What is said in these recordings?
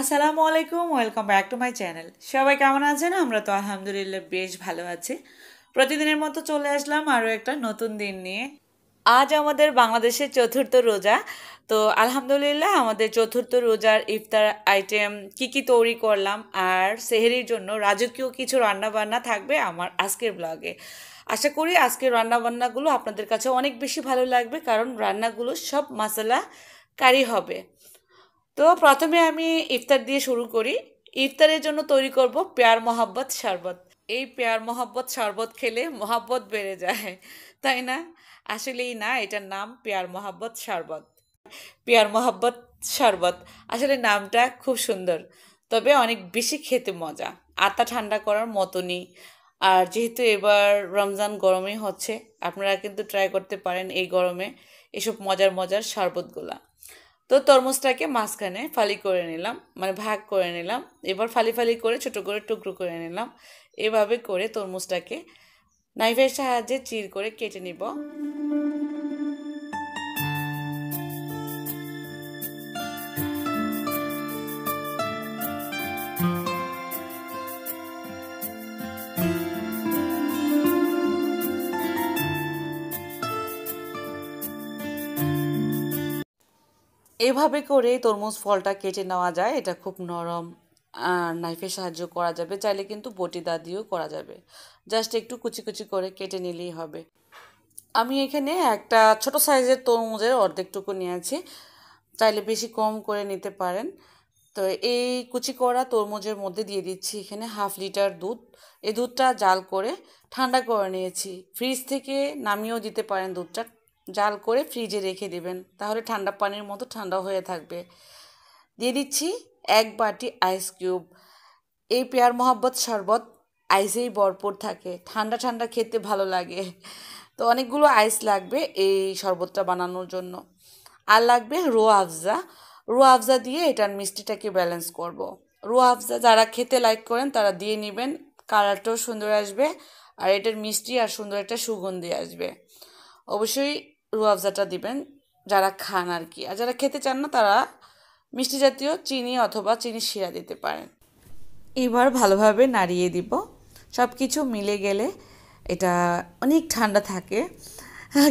আসসালামু আলাইকুম welcome back to my channel সবাই কেমন আছেন আমরা তো আলহামদুলিল্লাহ বেশ ভালো আছি প্রতিদিনের মতো চলে আসলাম আরও একটা নতুন দিন নিয়ে আজ আমাদের বাংলাদেশের চতুর্থ রোজা তো আলহামদুলিল্লাহ আমাদের চতুর্থ রোজার ইফতার আইটেম কি কি তৈরি করলাম আর সেহেরির জন্য রাজকীয় কিছু রান্নাবান্না থাকবে আমার আজকের ব্লগে আশা করি আজকের রান্নাবান্নাগুলো আপনাদের কাছে অনেক বেশি ভালো লাগবে কারণ রান্নাগুলো সব মশলা কারি হবে তো প্রথমে আমি ইফতার দিয়ে শুরু করি ইফতারের জন্য তৈরি করব পেয়ার মোহাব্বত শরবত এই পেয়ার মোহাব্বত শরবত খেলে মোহাব্বত বেড়ে যায় তাই না আসলেই না এটার নাম পেয়ার মোহাব্বত শরবত পেয়ার মোহাব্বত শরবত আসলে নামটা খুব সুন্দর তবে অনেক বেশি খেতে মজা আতা ঠান্ডা করার মতনই আর যেহেতু এবার রমজান গরমে হচ্ছে আপনারা কিন্তু ট্রাই করতে পারেন এই গরমে এসব মজার মজার শরবতগুলা তো তরমুজটাকে মাঝখানে ফালি করে নিলাম মানে ভাগ করে নিলাম এবার ফালি ফালি করে ছোট করে টুকরো করে নিলাম এভাবে করে তরমুজটাকে নাইফের সাহায্যে চির করে কেটে নিব এভাবে করে তরমুজ ফলটা কেটে নেওয়া যায় এটা খুব নরম নাইফের সাহায্য করা যাবে চাইলে কিন্তু বটি দা দিয়েও করা যাবে জাস্ট একটু কুচি কুচি করে কেটে নিলেই হবে আমি এখানে একটা ছোট সাইজের তরমুজের অর্ধেকটুকু নিয়েছি চাইলে বেশি কম করে নিতে পারেন তো এই কুচি করা তরমুজের মধ্যে দিয়ে দিচ্ছি এখানে হাফ লিটার দুধ এই দুধটা জাল করে ঠান্ডা করে নিয়েছি ফ্রিজ থেকে নামিয়েও দিতে পারেন দুধটা জাল করে ফ্রিজে রেখে দেবেন তাহলে ঠান্ডা পানির মতো ঠান্ডা হয়ে থাকবে দিয়ে দিচ্ছি এক বাটি আইস কিউব এই পেয়ার মোহাব্বত শরবত আইসেই ভরপুর থাকে ঠান্ডা ঠান্ডা খেতে ভালো লাগে তো অনেকগুলো আইস লাগবে এই শরবতটা বানানোর জন্য আর লাগবে রো আফজা রো আফজা দিয়ে এটার মিষ্টিটাকে ব্যালেন্স করব। রো আফজা যারা খেতে লাইক করেন তারা দিয়ে নেবেন কালারটাও সুন্দর আসবে আর এটার মিষ্টি আর সুন্দর একটা সুগন্ধি আসবে অবশ্যই রুয়াবজাটা দিবেন যারা খান আর কি আর যারা খেতে চান না তারা মিষ্টি জাতীয় চিনি অথবা চিনি শিরা দিতে পারেন এবার ভালোভাবে নাড়িয়ে দিব সব কিছু মিলে গেলে এটা অনেক ঠান্ডা থাকে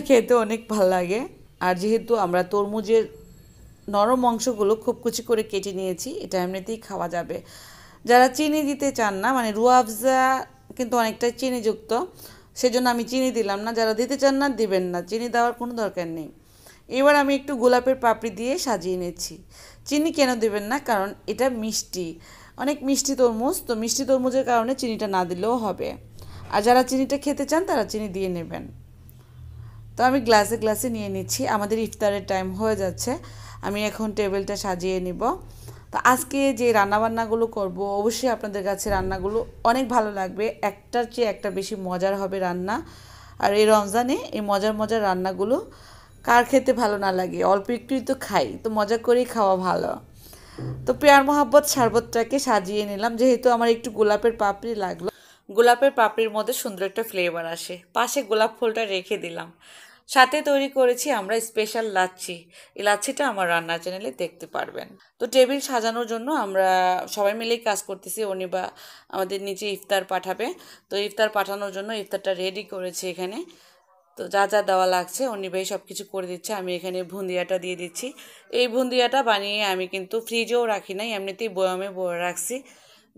খেতে অনেক ভালো লাগে আর যেহেতু আমরা তরমুজের নরম অংশগুলো খুব কুচি করে কেটে নিয়েছি এটা এমনিতেই খাওয়া যাবে যারা চিনি দিতে চান না মানে রুয়াবজা কিন্তু অনেকটাই চিনিযুক্ত সেজন্য আমি চিনি দিলাম না যারা দিতে চান না দিবেন না চিনি দেওয়ার কোনো দরকার নেই এবার আমি একটু গোলাপের পাপড়ি দিয়ে সাজিয়ে নিচ্ছি চিনি কেন দেবেন না কারণ এটা মিষ্টি অনেক মিষ্টি তরমুজ তো মিষ্টি তরমুজের কারণে চিনিটা না দিলেও হবে আর যারা চিনিটা খেতে চান তারা চিনি দিয়ে নেবেন তো আমি গ্লাসে গ্লাসে নিয়ে নিচ্ছি আমাদের ইফতারের টাইম হয়ে যাচ্ছে আমি এখন টেবিলটা সাজিয়ে নিব তো আজকে যে রান্নাবান্নাগুলো করব অবশ্যই আপনাদের কাছে রান্নাগুলো অনেক ভালো লাগবে একটার চেয়ে একটা বেশি মজার হবে রান্না আর এই রমজানে এই মজার মজার রান্নাগুলো কার খেতে ভালো না লাগে অল্প একটুই তো খাই তো মজা করেই খাওয়া ভালো তো পেয়ার মোহাব্বত শরবতটাকে সাজিয়ে নিলাম যেহেতু আমার একটু গোলাপের পাপড়ি লাগলো গোলাপের পাপড়ির মধ্যে সুন্দর একটা ফ্লেভার আসে পাশে গোলাপ ফুলটা রেখে দিলাম সাথে তৈরি করেছি আমরা স্পেশাল লাচ্ছি এই লাচ্ছিটা আমার রান্নার চ্যানেলে দেখতে পারবেন তো টেবিল সাজানোর জন্য আমরা সবাই মিলেই কাজ করতেছি অনিবা আমাদের নিচে ইফতার পাঠাবে তো ইফতার পাঠানোর জন্য ইফতারটা রেডি করেছি এখানে তো যা যা দেওয়া লাগছে অনিবাই সব কিছু করে দিচ্ছে আমি এখানে ভুন্দিয়াটা দিয়ে দিচ্ছি এই ভুন্দিয়াটা বানিয়ে আমি কিন্তু ফ্রিজেও রাখি নাই এমনিতেই বয়ামে বয়ে রাখছি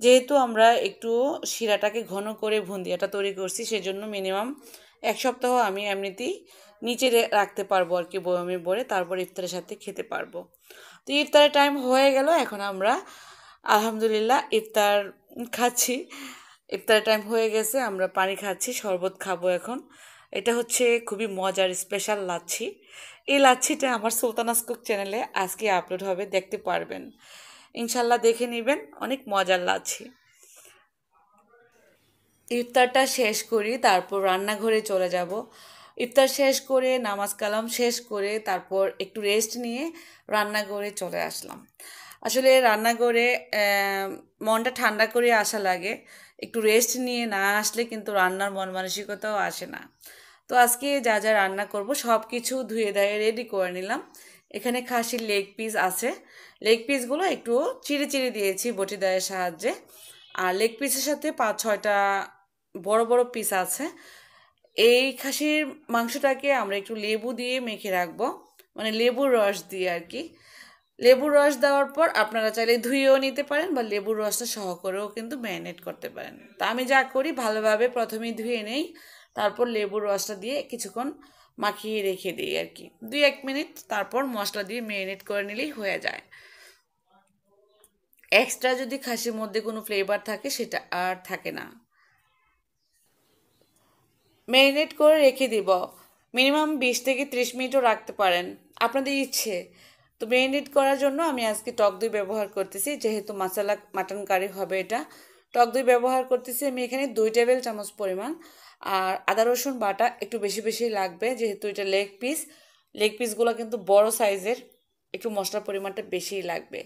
যেহেতু আমরা একটু শিরাটাকে ঘন করে ভুন্দিয়াটা তৈরি করছি সেজন্য মিনিমাম এক সপ্তাহ আমি এমনিতেই নিচে রাখতে পারবো আর কি বয়মে বলে তারপর ইফতারের সাথে খেতে পারবো তো ইফতারের টাইম হয়ে গেল এখন আমরা আলহামদুলিল্লাহ ইফতার খাচ্ছি ইফতারের টাইম হয়ে গেছে আমরা পানি খাচ্ছি শরবত খাবো এখন এটা হচ্ছে খুবই মজার স্পেশাল লাচ্ছি এই লাচ্ছিটা আমার সুলতানাস কুক চ্যানেলে আজকে আপলোড হবে দেখতে পারবেন ইনশাল্লাহ দেখে নেবেন অনেক মজার লাচ্ছি ইফতারটা শেষ করি তারপর রান্নাঘরে চলে যাব ইফতার শেষ করে নামাজ কালাম শেষ করে তারপর একটু রেস্ট নিয়ে রান্নাঘরে চলে আসলাম আসলে রান্নাঘরে মনটা ঠান্ডা করে আসা লাগে একটু রেস্ট নিয়ে না আসলে কিন্তু রান্নার মন মানসিকতাও আসে না তো আজকে যা যা রান্না করব সব কিছু ধুয়ে ধুয়ে রেডি করে নিলাম এখানে খাসির লেগ পিস আছে লেগ পিসগুলো একটু চিড়ে চিড়ে দিয়েছি বটি দায়ের সাহায্যে আর লেগ পিসের সাথে পাঁচ ছয়টা বড় বড় পিস আছে এই খাসির মাংসটাকে আমরা একটু লেবু দিয়ে মেখে রাখবো মানে লেবুর রস দিয়ে আর কি লেবুর রস দেওয়ার পর আপনারা চাইলে ধুয়েও নিতে পারেন বা লেবুর রসটা সহ করেও কিন্তু ম্যারিনেট করতে পারেন তা আমি যা করি ভালোভাবে প্রথমেই ধুয়ে নেই তারপর লেবুর রসটা দিয়ে কিছুক্ষণ মাখিয়ে রেখে দিই আর কি দুই এক মিনিট তারপর মশলা দিয়ে ম্যারিনেট করে নিলেই হয়ে যায় এক্সট্রা যদি খাসির মধ্যে কোনো ফ্লেভার থাকে সেটা আর থাকে না ম্যারিনেট করে রেখে দিব মিনিমাম বিশ থেকে ত্রিশ মিনিটও রাখতে পারেন আপনাদের ইচ্ছে তো ম্যারিনেট করার জন্য আমি আজকে টক দই ব্যবহার করতেছি যেহেতু মশালা মাটন কারি হবে এটা টক দই ব্যবহার করতেছি আমি এখানে দুই টেবিল চামচ পরিমাণ আর আদা রসুন বাটা একটু বেশি বেশি লাগবে যেহেতু এটা লেগ পিস লেগ পিসগুলো কিন্তু বড় সাইজের একটু মশলার পরিমাণটা বেশিই লাগবে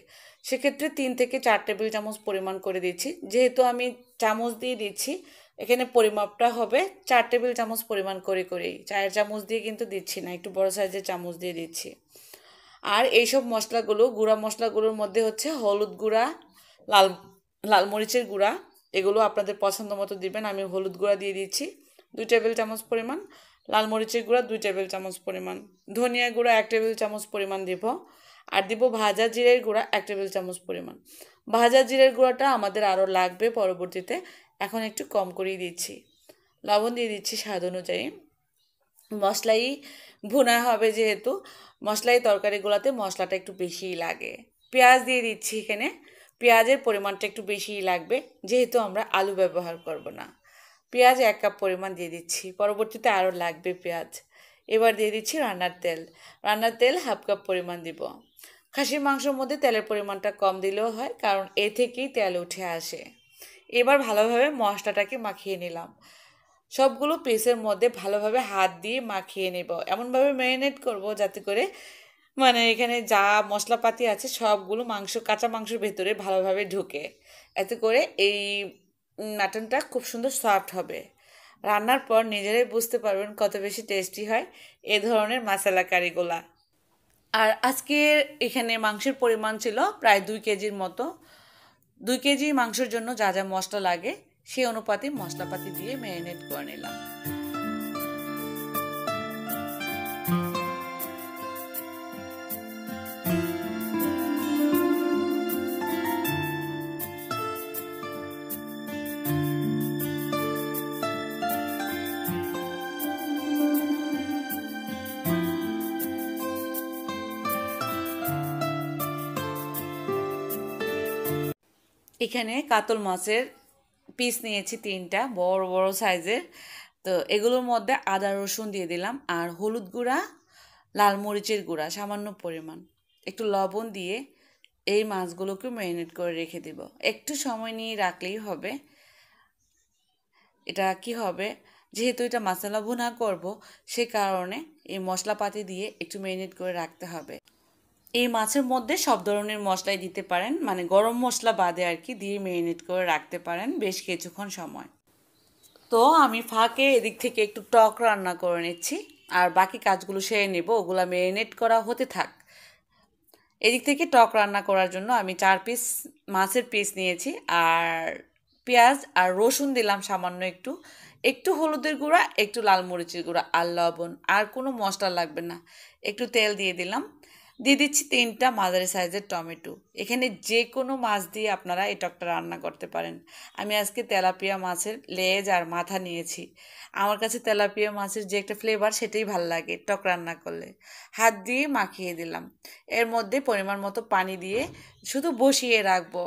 সেক্ষেত্রে তিন থেকে চার টেবিল চামচ পরিমাণ করে দিচ্ছি যেহেতু আমি চামচ দিয়ে দিচ্ছি এখানে পরিমাপটা হবে চার টেবিল চামচ পরিমাণ করে করেই চায়ের চামচ দিয়ে কিন্তু দিচ্ছি না একটু বড় সাইজের চামচ দিয়ে দিচ্ছি আর এইসব মশলাগুলো গুঁড়া মশলাগুলোর মধ্যে হচ্ছে হলুদ গুঁড়া লাল লাল মরিচের গুঁড়া এগুলো আপনাদের পছন্দ মতো দিবেন আমি হলুদ গুঁড়া দিয়ে দিচ্ছি দুই টেবিল চামচ পরিমাণ লাল মরিচের গুঁড়া দুই টেবিল চামচ পরিমাণ ধনিয়া গুঁড়া এক টেবিল চামচ পরিমাণ দিব আর দিব ভাজা জিরের গুঁড়া এক টেবিল চামচ পরিমাণ ভাজা জিরের গুঁড়াটা আমাদের আরও লাগবে পরবর্তীতে এখন একটু কম করেই দিচ্ছি লবণ দিয়ে দিচ্ছি স্বাদ অনুযায়ী মশলাই ভুনা হবে যেহেতু মশলাই তরকারিগুলোতে মশলাটা একটু বেশিই লাগে পেঁয়াজ দিয়ে দিচ্ছি এখানে পেঁয়াজের পরিমাণটা একটু বেশিই লাগবে যেহেতু আমরা আলু ব্যবহার করব না পেঁয়াজ এক কাপ পরিমাণ দিয়ে দিচ্ছি পরবর্তীতে আরও লাগবে পেঁয়াজ এবার দিয়ে দিচ্ছি রান্নার তেল রান্নার তেল হাফ কাপ পরিমাণ দিব খাসির মাংসর মধ্যে তেলের পরিমাণটা কম দিলেও হয় কারণ এ থেকেই তেল উঠে আসে এবার ভালোভাবে মশলাটাকে মাখিয়ে নিলাম সবগুলো পিসের মধ্যে ভালোভাবে হাত দিয়ে মাখিয়ে নেব এমনভাবে ম্যারিনেট করব যাতে করে মানে এখানে যা মশলাপাতি আছে সবগুলো মাংস কাঁচা মাংসের ভেতরে ভালোভাবে ঢুকে এতে করে এই মাটনটা খুব সুন্দর সফট হবে রান্নার পর নিজেরাই বুঝতে পারবেন কত বেশি টেস্টি হয় এ ধরনের মশলা কারিগুলা আর আজকের এখানে মাংসের পরিমাণ ছিল প্রায় দুই কেজির মতো দুই কেজি মাংসের জন্য যা যা মশলা লাগে সেই অনুপাতে মশলাপাতি দিয়ে ম্যারিনেট করে নিলাম এখানে কাতল মাছের পিস নিয়েছি তিনটা বড় বড় সাইজের তো এগুলোর মধ্যে আদা রসুন দিয়ে দিলাম আর হলুদ গুঁড়া লাল মরিচের গুঁড়া সামান্য পরিমাণ একটু লবণ দিয়ে এই মাছগুলোকে ম্যারিনেট করে রেখে দিব একটু সময় নিয়ে রাখলেই হবে এটা কি হবে যেহেতু এটা মশলা ভুনা করব সে কারণে এই মশলাপাতি দিয়ে একটু ম্যারিনেট করে রাখতে হবে এই মাছের মধ্যে সব ধরনের মশলাই দিতে পারেন মানে গরম মশলা বাদে আর কি দিয়ে মেরিনেট করে রাখতে পারেন বেশ কিছুক্ষণ সময় তো আমি ফাঁকে এদিক থেকে একটু টক রান্না করে নিচ্ছি আর বাকি কাজগুলো সেরে নেব ওগুলো মেরিনেট করা হতে থাক এদিক থেকে টক রান্না করার জন্য আমি চার পিস মাছের পিস নিয়েছি আর পেঁয়াজ আর রসুন দিলাম সামান্য একটু একটু হলুদের গুঁড়া একটু লাল মরিচের গুঁড়া আর লবণ আর কোনো মশলা লাগবে না একটু তেল দিয়ে দিলাম দিয়ে দিচ্ছি তিনটা মাঝারি সাইজের টমেটো এখানে যে কোনো মাছ দিয়ে আপনারা এই টকটা রান্না করতে পারেন আমি আজকে তেলাপিয়া মাছের লেজ আর মাথা নিয়েছি আমার কাছে তেলাপিয়া মাছের যে একটা ফ্লেভার সেটাই ভাল লাগে টক রান্না করলে হাত দিয়ে মাখিয়ে দিলাম এর মধ্যে পরিমাণ মতো পানি দিয়ে শুধু বসিয়ে রাখবো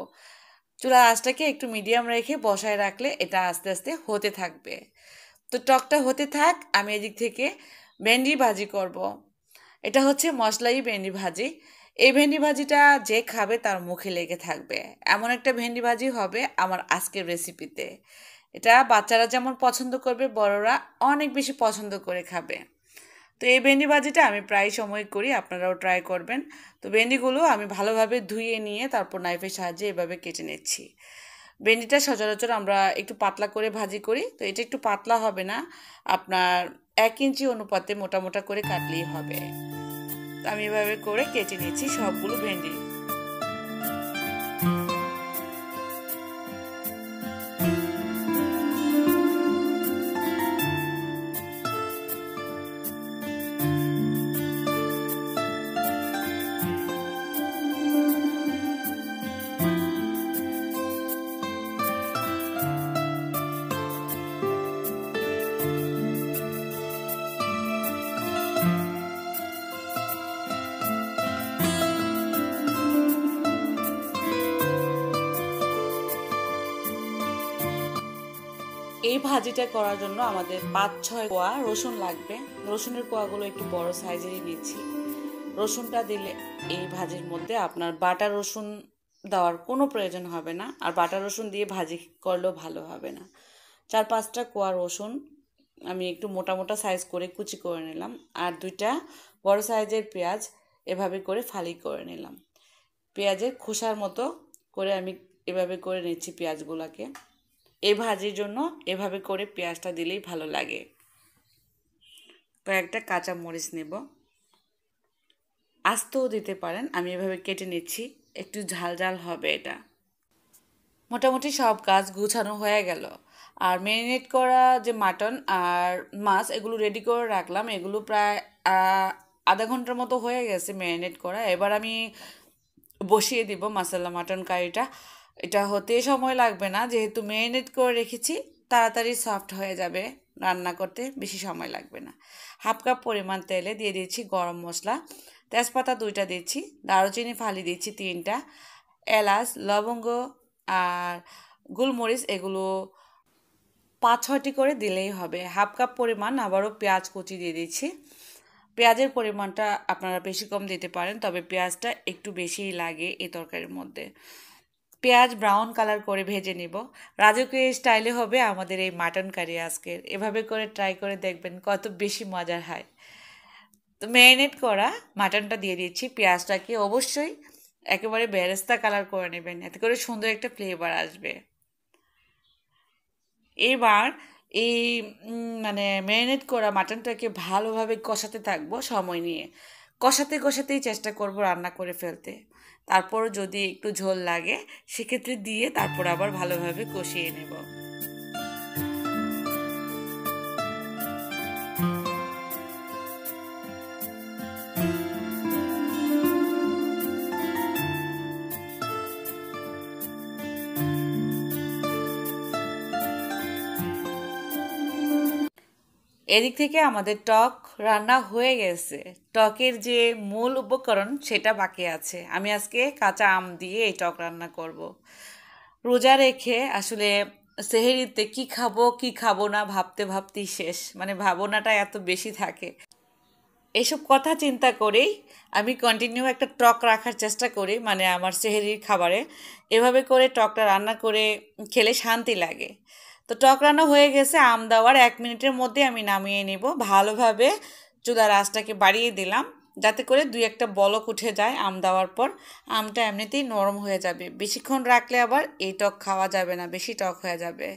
চুলা আঁচটাকে একটু মিডিয়াম রেখে বসায় রাখলে এটা আস্তে আস্তে হতে থাকবে তো টকটা হতে থাক আমি এদিক থেকে ভেন্ডি ভাজি করবো এটা হচ্ছে মশলাই ভেন্ডি ভাজি এই ভেন্ডি ভাজিটা যে খাবে তার মুখে লেগে থাকবে এমন একটা ভেন্ডি ভাজি হবে আমার আজকের রেসিপিতে এটা বাচ্চারা যেমন পছন্দ করবে বড়রা অনেক বেশি পছন্দ করে খাবে তো এই ভেন্ডি ভাজিটা আমি প্রায় সময় করি আপনারাও ট্রাই করবেন তো ভেন্ডিগুলো আমি ভালোভাবে ধুয়ে নিয়ে তারপর নাইফের সাহায্যে এভাবে কেটে নিচ্ছি ভেন্ডিটা সচরাচর আমরা একটু পাতলা করে ভাজি করি তো এটা একটু পাতলা হবে না আপনার এক ইঞ্চি অনুপাতে মোটা মোটা করে কাটলেই হবে আমি এভাবে করে কেটে নিচ্ছি সবগুলো ভেন্ডি এটা করার জন্য আমাদের পাঁচ ছয় কোয়া রসুন লাগবে রসুনের কোয়াগুলো একটু বড় সাইজেরই নিচ্ছি রসুনটা দিলে এই ভাজির মধ্যে আপনার বাটা রসুন দেওয়ার কোনো প্রয়োজন হবে না আর বাটা রসুন দিয়ে ভাজি করলেও ভালো হবে না চার পাঁচটা কোয়া রসুন আমি একটু মোটা মোটা সাইজ করে কুচি করে নিলাম আর দুইটা বড় সাইজের পেঁয়াজ এভাবে করে ফালি করে নিলাম পেঁয়াজের খোসার মতো করে আমি এভাবে করে নিচ্ছি পেঁয়াজগুলোকে এ ভাজির জন্য এভাবে করে পেঁয়াজটা দিলেই ভালো লাগে কয়েকটা কাঁচা মরিচ নেব আস্তও দিতে পারেন আমি এভাবে কেটে নিচ্ছি একটু ঝাল ঝাল হবে এটা মোটামুটি সব কাজ গুছানো হয়ে গেল আর ম্যারিনেট করা যে মাটন আর মাছ এগুলো রেডি করে রাখলাম এগুলো প্রায় আধা ঘন্টার মতো হয়ে গেছে ম্যারিনেট করা এবার আমি বসিয়ে দিব মশলা মাটন কারিটা এটা হতে সময় লাগবে না যেহেতু ম্যারিনেট করে রেখেছি তাড়াতাড়ি সফট হয়ে যাবে রান্না করতে বেশি সময় লাগবে না হাফ কাপ পরিমাণ তেলে দিয়ে দিয়েছি গরম মশলা তেজপাতা দুইটা দিচ্ছি দারুচিনি ফালি দিচ্ছি তিনটা এলাচ লবঙ্গ আর গোলমরিচ এগুলো পাঁচ ছয়টি করে দিলেই হবে হাফ কাপ পরিমাণ আবারও পেঁয়াজ কুচি দিয়ে দিচ্ছি পেঁয়াজের পরিমাণটা আপনারা বেশি কম দিতে পারেন তবে পেঁয়াজটা একটু বেশিই লাগে এই তরকারির মধ্যে পেঁয়াজ ব্রাউন কালার করে ভেজে নিব রাজকীয় স্টাইলে হবে আমাদের এই মাটন কারি আজকের এভাবে করে ট্রাই করে দেখবেন কত বেশি মজার হয় তো ম্যারিনেট করা মাটনটা দিয়ে দিচ্ছি পেঁয়াজটাকে অবশ্যই একেবারে বেরেস্তা কালার করে নেবেন এতে করে সুন্দর একটা ফ্লেভার আসবে এবার এই মানে ম্যারিনেট করা মাটনটাকে ভালোভাবে কষাতে থাকবো সময় নিয়ে কষাতে কষাতেই চেষ্টা করব রান্না করে ফেলতে তারপর যদি একটু ঝোল লাগে সেক্ষেত্রে দিয়ে তারপর আবার ভালোভাবে কষিয়ে নেব এদিক থেকে আমাদের টক রান্না হয়ে গেছে টকের যে মূল উপকরণ সেটা বাকি আছে আমি আজকে কাঁচা আম দিয়ে এই টক রান্না করব। রোজা রেখে আসলে সেহেরিতে কি খাবো কি খাবো না ভাবতে ভাবতেই শেষ মানে ভাবনাটা এত বেশি থাকে এসব কথা চিন্তা করেই আমি কন্টিনিউ একটা টক রাখার চেষ্টা করি মানে আমার সেহেরির খাবারে এভাবে করে টকটা রান্না করে খেলে শান্তি লাগে তো টক রান্না হয়ে গেছে আম দেওয়ার এক মিনিটের মধ্যে আমি নামিয়ে নেব ভালোভাবে চুলার আঁচটাকে বাড়িয়ে দিলাম যাতে করে দুই একটা বলক উঠে যায় আম দেওয়ার পর আমটা এমনিতেই নরম হয়ে যাবে বেশিক্ষণ রাখলে আবার এই টক খাওয়া যাবে না বেশি টক হয়ে যাবে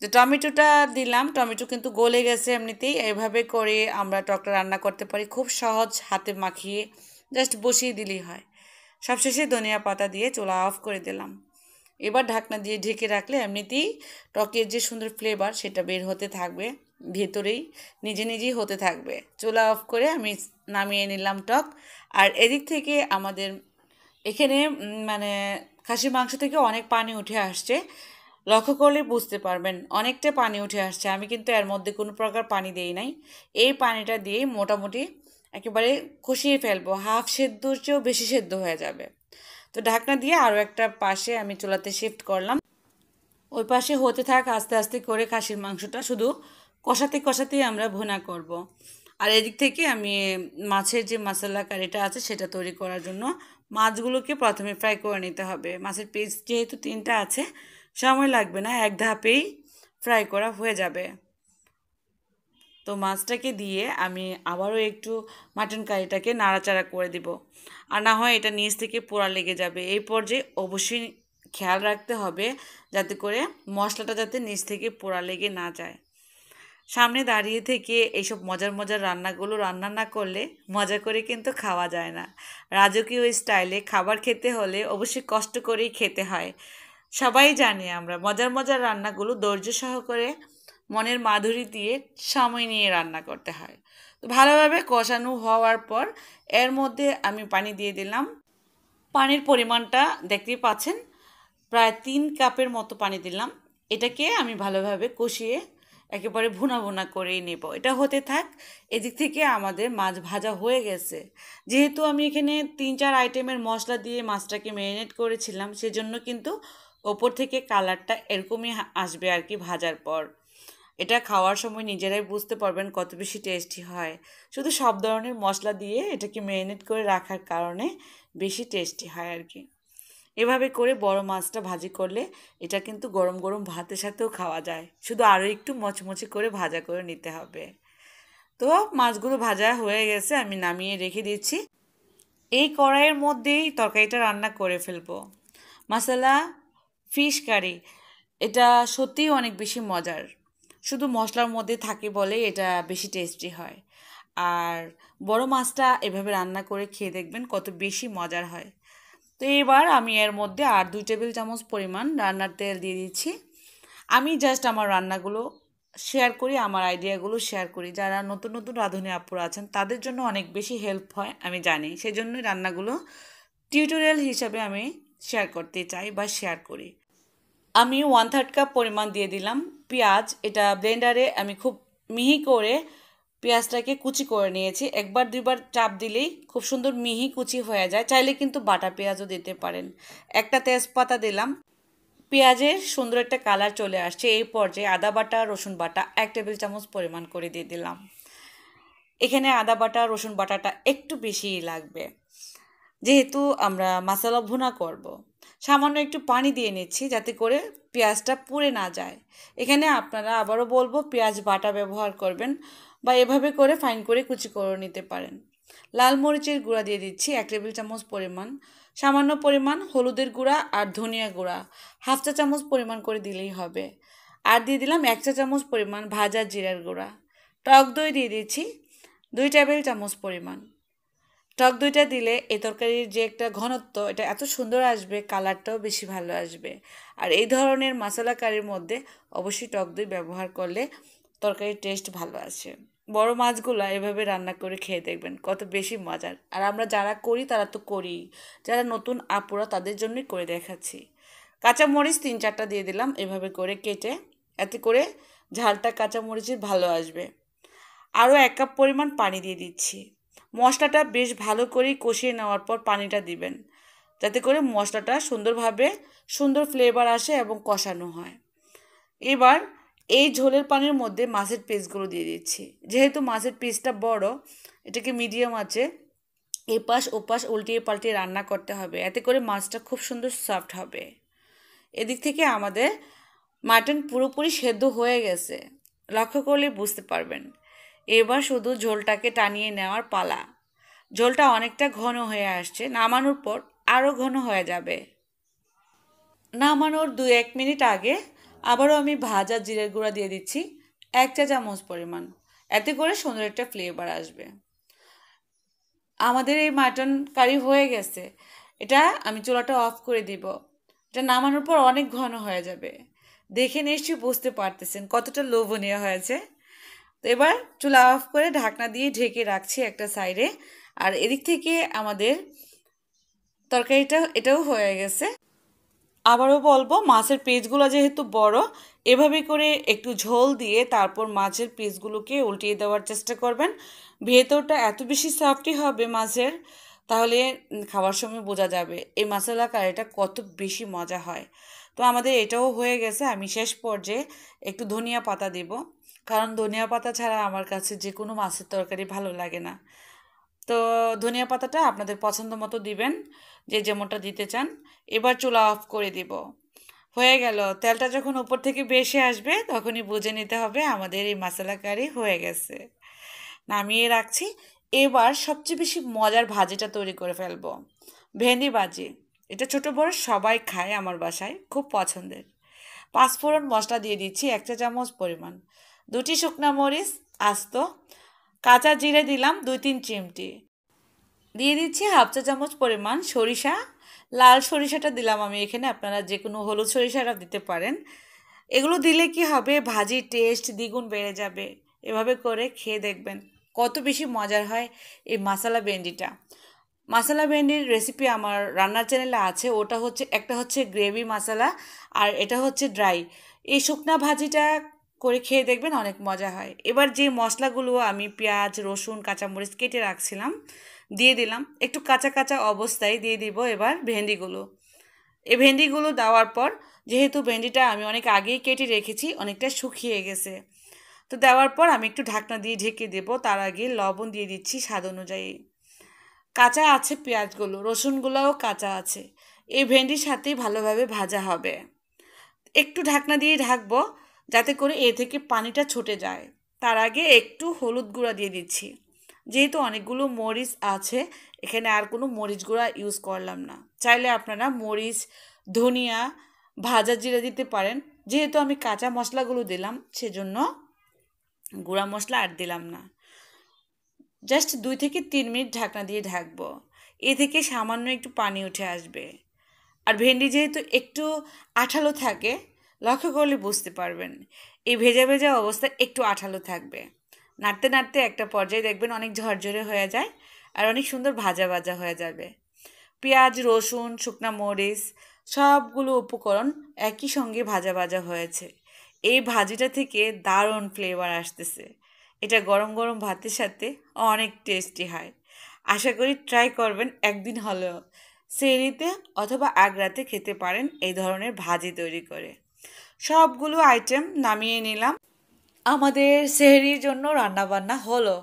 যে টমেটোটা দিলাম টমেটো কিন্তু গলে গেছে এমনিতেই এভাবে করে আমরা টকটা রান্না করতে পারি খুব সহজ হাতে মাখিয়ে জাস্ট বসিয়ে দিলেই হয় সবশেষে ধনিয়া পাতা দিয়ে চুলা অফ করে দিলাম এবার ঢাকনা দিয়ে ঢেকে রাখলে এমনিতেই টকের যে সুন্দর ফ্লেভার সেটা বের হতে থাকবে ভেতরেই নিজে নিজেই হতে থাকবে চোলা অফ করে আমি নামিয়ে নিলাম টক আর এদিক থেকে আমাদের এখানে মানে খাসির মাংস থেকে অনেক পানি উঠে আসছে লক্ষ্য করলে বুঝতে পারবেন অনেকটা পানি উঠে আসছে আমি কিন্তু এর মধ্যে কোনো প্রকার পানি দেই নাই এই পানিটা দিয়েই মোটামুটি একেবারে খসিয়ে ফেলবো হাফ সেদ্ধর চেয়েও বেশি সেদ্ধ হয়ে যাবে তো ঢাকনা দিয়ে আরও একটা পাশে আমি চুলাতে শিফট করলাম ওই পাশে হতে থাক আস্তে আস্তে করে খাসির মাংসটা শুধু কষাতে কষাতেই আমরা ভোনা করব। আর এদিক থেকে আমি মাছের যে মশলা কারিটা আছে সেটা তৈরি করার জন্য মাছগুলোকে প্রথমে ফ্রাই করে নিতে হবে মাছের পেস্ট যেহেতু তিনটা আছে সময় লাগবে না এক ধাপেই ফ্রাই করা হয়ে যাবে তো মাছটাকে দিয়ে আমি আবারও একটু মাটন কারিটাকে নাড়াচাড়া করে দিব আর না হয় এটা নিচ থেকে পোড়া লেগে যাবে এই পর্যায়ে অবশ্যই খেয়াল রাখতে হবে যাতে করে মশলাটা যাতে নিচ থেকে পোড়া লেগে না যায় সামনে দাঁড়িয়ে থেকে এইসব মজার মজার রান্নাগুলো রান্না না করলে মজা করে কিন্তু খাওয়া যায় না রাজকীয় স্টাইলে খাবার খেতে হলে অবশ্যই কষ্ট করেই খেতে হয় সবাই জানি আমরা মজার মজার রান্নাগুলো ধৈর্য সহকারে মনের মাধুরী দিয়ে সময় নিয়ে রান্না করতে হয় তো ভালোভাবে কষানো হওয়ার পর এর মধ্যে আমি পানি দিয়ে দিলাম পানির পরিমাণটা দেখতেই পাচ্ছেন প্রায় তিন কাপের মতো পানি দিলাম এটাকে আমি ভালোভাবে কষিয়ে একেবারে ভুনা ভুনা করে নেব এটা হতে থাক এদিক থেকে আমাদের মাছ ভাজা হয়ে গেছে যেহেতু আমি এখানে তিন চার আইটেমের মশলা দিয়ে মাছটাকে ম্যারিনেট করেছিলাম সেজন্য কিন্তু ওপর থেকে কালারটা এরকমই আসবে আর কি ভাজার পর এটা খাওয়ার সময় নিজেরাই বুঝতে পারবেন কত বেশি টেস্টি হয় শুধু সব ধরনের মশলা দিয়ে এটাকে ম্যারিনেট করে রাখার কারণে বেশি টেস্টি হয় আর কি এভাবে করে বড় মাছটা ভাজি করলে এটা কিন্তু গরম গরম ভাতের সাথেও খাওয়া যায় শুধু আরও একটু মচমচে করে ভাজা করে নিতে হবে তো মাছগুলো ভাজা হয়ে গেছে আমি নামিয়ে রেখে দিচ্ছি এই কড়াইয়ের মধ্যেই তরকারিটা রান্না করে ফেলবো মশলা ফিশ কারি এটা সত্যিই অনেক বেশি মজার শুধু মশলার মধ্যে থাকে বলে এটা বেশি টেস্টি হয় আর বড় মাছটা এভাবে রান্না করে খেয়ে দেখবেন কত বেশি মজার হয় তো এবার আমি এর মধ্যে আর দুই টেবিল চামচ পরিমাণ রান্নার তেল দিয়ে দিচ্ছি আমি জাস্ট আমার রান্নাগুলো শেয়ার করি আমার আইডিয়াগুলো শেয়ার করি যারা নতুন নতুন রাঁধুনি আপুরা আছেন তাদের জন্য অনেক বেশি হেল্প হয় আমি জানি সেজন্যই রান্নাগুলো টিউটোরিয়াল হিসাবে আমি শেয়ার করতে চাই বা শেয়ার করি আমি ওয়ান থার্ড কাপ পরিমাণ দিয়ে দিলাম পেঁয়াজ এটা ব্লেন্ডারে আমি খুব মিহি করে পেঁয়াজটাকে কুচি করে নিয়েছি একবার দুইবার চাপ দিলেই খুব সুন্দর মিহি কুচি হয়ে যায় চাইলে কিন্তু বাটা পেঁয়াজও দিতে পারেন একটা তেজপাতা দিলাম পেঁয়াজের সুন্দর একটা কালার চলে আসছে এই পর্যায়ে আদা বাটা রসুন বাটা এক টেবিল চামচ পরিমাণ করে দিয়ে দিলাম এখানে আদা বাটা রসুন বাটাটা একটু বেশি লাগবে যেহেতু আমরা মশলা ভুনা করবো সামান্য একটু পানি দিয়ে নিচ্ছি যাতে করে পেঁয়াজটা পুড়ে না যায় এখানে আপনারা আবারও বলবো পেঁয়াজ বাটা ব্যবহার করবেন বা এভাবে করে ফাইন করে কুচি করে নিতে পারেন লাল মরিচের গুঁড়া দিয়ে দিচ্ছি এক টেবিল চামচ পরিমাণ সামান্য পরিমাণ হলুদের গুঁড়া আর ধনিয়া গুঁড়া হাফ চা চামচ পরিমাণ করে দিলেই হবে আর দিয়ে দিলাম এক চা চামচ পরিমাণ ভাজা জিরার গুঁড়া টক দই দিয়ে দিচ্ছি দুই টেবিল চামচ পরিমাণ টক দুইটা দিলে এই তরকারির যে একটা ঘনত্ব এটা এত সুন্দর আসবে কালারটাও বেশি ভালো আসবে আর এই ধরনের মশলা কারির মধ্যে অবশ্যই টক দই ব্যবহার করলে তরকারির টেস্ট ভালো আসে বড় মাছগুলো এভাবে রান্না করে খেয়ে দেখবেন কত বেশি মজার আর আমরা যারা করি তারা তো করি যারা নতুন আপুরা তাদের জন্যই করে দেখাচ্ছি কাঁচামরিচ তিন চারটা দিয়ে দিলাম এভাবে করে কেটে এতে করে ঝালটা কাঁচামরিচের ভালো আসবে আরও এক কাপ পরিমাণ পানি দিয়ে দিচ্ছি মশলাটা বেশ ভালো করে কষিয়ে নেওয়ার পর পানিটা দিবেন যাতে করে মশলাটা সুন্দরভাবে সুন্দর ফ্লেভার আসে এবং কষানো হয় এবার এই ঝোলের পানির মধ্যে মাছের পিসগুলো দিয়ে দিচ্ছি যেহেতু মাছের পিসটা বড় এটাকে মিডিয়াম আছে এপাশ ওপাশ উল্টিয়ে পাল্টিয়ে রান্না করতে হবে এতে করে মাছটা খুব সুন্দর সফট হবে এদিক থেকে আমাদের মাটন পুরোপুরি সেদ্ধ হয়ে গেছে লক্ষ্য করলে বুঝতে পারবেন এবার শুধু ঝোলটাকে টানিয়ে নেওয়ার পালা ঝোলটা অনেকটা ঘন হয়ে আসছে নামানোর পর আরও ঘন হয়ে যাবে নামানোর দু এক মিনিট আগে আবারও আমি ভাজা জিরের গুঁড়া দিয়ে দিচ্ছি এক চা চামচ পরিমাণ এতে করে সুন্দর একটা ফ্লেভার আসবে আমাদের এই মাটন কারি হয়ে গেছে এটা আমি চুলাটা অফ করে দিব এটা নামানোর পর অনেক ঘন হয়ে যাবে দেখে নিশ্চয়ই বুঝতে পারতেছেন কতটা লোভনীয় হয়েছে তো এবার চুলা অফ করে ঢাকনা দিয়ে ঢেকে রাখছি একটা সাইডে আর এদিক থেকে আমাদের তরকারিটা এটাও হয়ে গেছে আবারও বলবো মাছের পিসগুলো যেহেতু বড় এভাবে করে একটু ঝোল দিয়ে তারপর মাছের পিসগুলোকে উল্টিয়ে দেওয়ার চেষ্টা করবেন ভেতরটা এত বেশি সফটই হবে মাছের তাহলে খাওয়ার সময় বোঝা যাবে এই মশলা কারিটা কত বেশি মজা হয় তো আমাদের এটাও হয়ে গেছে আমি শেষ পর্যায়ে একটু ধনিয়া পাতা দেবো কারণ ধনিয়া পাতা ছাড়া আমার কাছে যে কোনো মাছের তরকারি ভালো লাগে না তো ধনিয়া পাতাটা আপনাদের পছন্দ মতো দিবেন যে যেমনটা দিতে চান এবার চুলা অফ করে দিব হয়ে গেল তেলটা যখন উপর থেকে বেশি আসবে তখনই বুঝে নিতে হবে আমাদের এই মশলা কারি হয়ে গেছে নামিয়ে রাখছি এবার সবচেয়ে বেশি মজার ভাজিটা তৈরি করে ফেলবো ভেন্ডি ভাজি এটা ছোট বড় সবাই খায় আমার বাসায় খুব পছন্দের পাঁচফোড়ন মশলা দিয়ে দিচ্ছি এক চা চামচ পরিমাণ দুটি শুকনো মরিচ আস্ত কাঁচা জিরে দিলাম দুই তিন চিমটি দিয়ে দিচ্ছি হাফ চা চামচ পরিমাণ সরিষা লাল সরিষাটা দিলাম আমি এখানে আপনারা যে কোনো হলুদ সরিষাটা দিতে পারেন এগুলো দিলে কি হবে ভাজি টেস্ট দ্বিগুণ বেড়ে যাবে এভাবে করে খেয়ে দেখবেন কত বেশি মজার হয় এই মাসালা বেন্ডিটা মাসালা ভেন্ডির রেসিপি আমার রান্নার চ্যানেলে আছে ওটা হচ্ছে একটা হচ্ছে গ্রেভি মাসালা আর এটা হচ্ছে ড্রাই এই শুকনা ভাজিটা করে খেয়ে দেখবেন অনেক মজা হয় এবার যে মশলাগুলো আমি পেঁয়াজ রসুন কাঁচামরিচ কেটে রাখছিলাম দিয়ে দিলাম একটু কাঁচা কাঁচা অবস্থায় দিয়ে দিব এবার ভেন্ডিগুলো এই ভেন্ডিগুলো দেওয়ার পর যেহেতু ভেন্ডিটা আমি অনেক আগেই কেটে রেখেছি অনেকটা শুকিয়ে গেছে তো দেওয়ার পর আমি একটু ঢাকনা দিয়ে ঢেকে দেব তার আগে লবণ দিয়ে দিচ্ছি স্বাদ অনুযায়ী কাঁচা আছে পেঁয়াজগুলো রসুনগুলোও কাঁচা আছে এই ভেন্ডির সাথেই ভালোভাবে ভাজা হবে একটু ঢাকনা দিয়ে ঢাকবো যাতে করে এ থেকে পানিটা ছুটে যায় তার আগে একটু হলুদ গুঁড়া দিয়ে দিচ্ছি যেহেতু অনেকগুলো মরিচ আছে এখানে আর কোনো মরিচ গুঁড়া ইউজ করলাম না চাইলে আপনারা মরিচ ধনিয়া ভাজা জিরা দিতে পারেন যেহেতু আমি কাঁচা মশলাগুলো দিলাম সেজন্য গুঁড়া মশলা আর দিলাম না জাস্ট দুই থেকে তিন মিনিট ঢাকনা দিয়ে ঢাকবো এ থেকে সামান্য একটু পানি উঠে আসবে আর ভেন্ডি যেহেতু একটু আঠালো থাকে লক্ষ্য করলে বুঝতে পারবেন এই ভেজা ভেজা অবস্থা একটু আঠালো থাকবে নাড়তে নাড়তে একটা পর্যায়ে দেখবেন অনেক ঝরঝরে হয়ে যায় আর অনেক সুন্দর ভাজা ভাজা হয়ে যাবে পেঁয়াজ রসুন শুকনা মরিচ সবগুলো উপকরণ একই সঙ্গে ভাজা ভাজা হয়েছে এই ভাজিটা থেকে দারুণ ফ্লেভার আসতেছে এটা গরম গরম ভাতের সাথে অনেক টেস্টি হয় আশা করি ট্রাই করবেন একদিন হলেও সেরিতে অথবা আগ্রাতে খেতে পারেন এই ধরনের ভাজি তৈরি করে সবগুলো আইটেম নামিয়ে নিলাম আমাদের সেহরির জন্য রান্নাবান্না হলো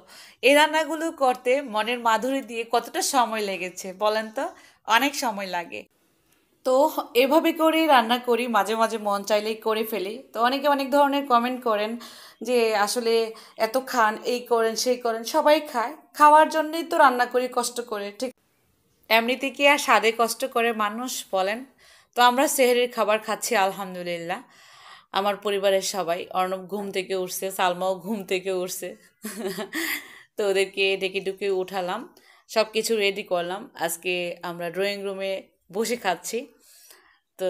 এই রান্নাগুলো করতে মনের মাধুরী দিয়ে কতটা সময় লেগেছে বলেন তো অনেক সময় লাগে তো এভাবে করে রান্না করি মাঝে মাঝে মন চাইলেই করে ফেলি তো অনেকে অনেক ধরনের কমেন্ট করেন যে আসলে এত খান এই করেন সেই করেন সবাই খায় খাওয়ার জন্যই তো রান্না করি কষ্ট করে ঠিক এমনিতে কি আর স্বাদে কষ্ট করে মানুষ বলেন তো আমরা সেহরির খাবার খাচ্ছি আলহামদুলিল্লাহ আমার পরিবারের সবাই অর্ণব ঘুম থেকে উঠছে সালমাও ঘুম থেকে উঠছে তো ওদেরকে ডেকে ডুকে উঠালাম সব কিছু রেডি করলাম আজকে আমরা ড্রয়িং রুমে বসে খাচ্ছি তো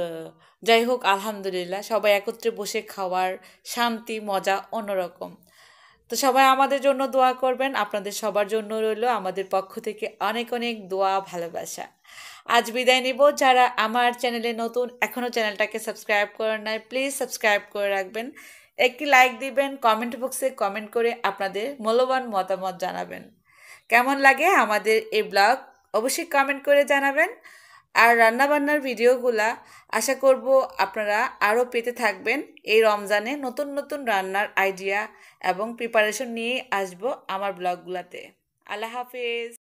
যাই হোক আলহামদুলিল্লাহ সবাই একত্রে বসে খাওয়ার শান্তি মজা অন্যরকম তো সবাই আমাদের জন্য দোয়া করবেন আপনাদের সবার জন্য রইল আমাদের পক্ষ থেকে অনেক অনেক দোয়া ভালোবাসা আজ বিদায় নিব যারা আমার চ্যানেলে নতুন এখনও চ্যানেলটাকে সাবস্ক্রাইব করেন নাই প্লিজ সাবস্ক্রাইব করে রাখবেন একটি লাইক দিবেন কমেন্ট বক্সে কমেন্ট করে আপনাদের মূল্যবান মতামত জানাবেন কেমন লাগে আমাদের এই ব্লগ অবশ্যই কমেন্ট করে জানাবেন আর রান্নাবান্নার ভিডিওগুলা আশা করব আপনারা আরও পেতে থাকবেন এই রমজানে নতুন নতুন রান্নার আইডিয়া এবং প্রিপারেশন নিয়ে আসব আমার ব্লগগুলোতে আল্লাহ হাফিজ